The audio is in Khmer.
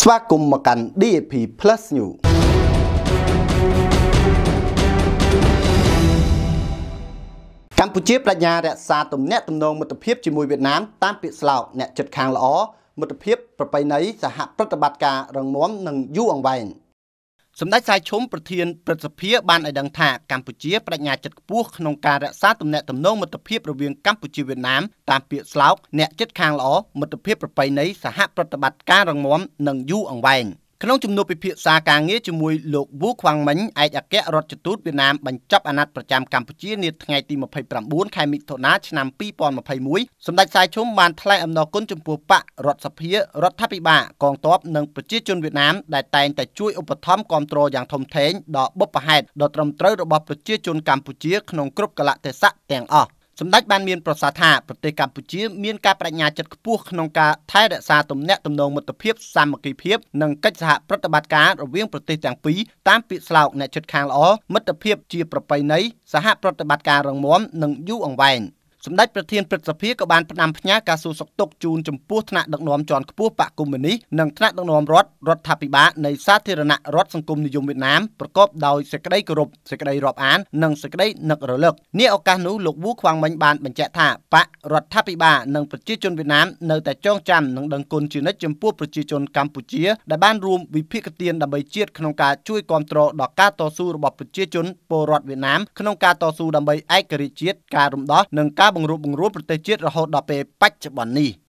ស្វាគមន៍មកកាន់ DAP+ News កម្ពុជាបញ្ញារក្សាទំនាក់ទំនងមិត្តភាពជាមួយវៀតណាមតាមពាក្យស្លោកអ្នកចិត្តខាងល្អមិត្តភាព ប្រពៃណីសហប្រតិបត្តិការរងមាំនិងយូរអង្វែង។សម្ដេចសាយឈុំប្រធានព្រឹទ្ធសភាបានឲ្យដឹងថាកម្ពុជាបដិញ្ញាចិត្តខ្ពស់ក្នុងការរក្សាទំនាក់ទំនងមិត្តភាពរវាងកម្ពុជាវៀតណាមតាមពាក្យស្លោកអ្នកចិត្តខាងល្អមិត្តភាពប្រពៃណីសហប្រតិបត្តិការរងមមនិងយូរអង្វែង។ក្នុងជំនួបពិភាក្សាការងារជាមួយលោកវូខ្វាំងមិញឯកអគ្គរដ្ឋទូតវៀតណាមបញ្ចប់អាណត្តិប្រចាំកម្ពុជានាថ្ងៃទី29ខែមិថុនាឆ្នាំ2021សម្ដេចសៃឈុំបានថ្លែងអំណរគុណចំពោះបករដ្ឋសភារដ្ឋាភិបាលកងទ័ពនិងប្រជាជនវៀតណាម ដែលតែងតែជួយឧបត្ថម្ភគាំទ្រយ៉ាងធំធេងដល់បុព្វហេតុដ៏ត្រឹមត្រូវរបស់ប្រជាជនកម្ពុជាក្នុងគ្រប់កលៈទេសៈទាំងអស់សម្ដេចបានមានប្រសាសន៍ថាប្រទេសកម្ពុជាមានការបដិញ្ញាចិត្តខ្ពស់ក្នុងការថែរក្សាទំនាក់ទំនងមិត្តភាពសាមគ្គីភាពនិងកិច្ចសហប្រតិបត្តិការរវាងប្រទេសទាំងពីរតាមពាក្យស្លោកអ្នកជិតខាងល្អមិត្តភាពជាប្រពៃណីសហប្រតិបត្តិការរងមាំនិងយូរអង្វែង។សម្ដេចប្រធានព្រឹទ្ធសភាក៏បានផ្ដាំផ្ញើការសួរសុខទុក្ខជូនចំពោះថ្នាក់ដឹកនាំជាន់ខ្ពស់បកកុម្មុយនីសនិងថ្នាក់ដឹកនាំរដ្ឋរដ្ឋាភិបាលនៃសាធារណរដ្ឋសង្គមនិយមវៀតណាមប្រកបដោយសេចក្តីគោរពសេចក្តីរាប់អាននិងសេចក្តីនឹករលឹកនេះឱកាសនោះលោកវូខ្វាងមិញបានបញ្ជាក់ថាបករដ្ឋាភិបាលនិងប្រជាជនវៀតណាមនៅតែចងចាំនិងដឹងគុណជានិច្ចចំពោះប្រជាជនកម្ពុជាដែលបានរួមវិភាគទានដើម្បីជាតិក្នុងការជួយគ្រប់គ្រងដល់ការតស៊ូរបស់ប្រជាជនពលរដ្ឋវៀតណាមក្នុងការតស៊ូដើម្បីឯករាជ្យជាតិការរំដោះនិងការបង្រួបបង្រួមប្រទេសជាតិរហូតដល់ពេលបច្ចុប្បន្ននេះ។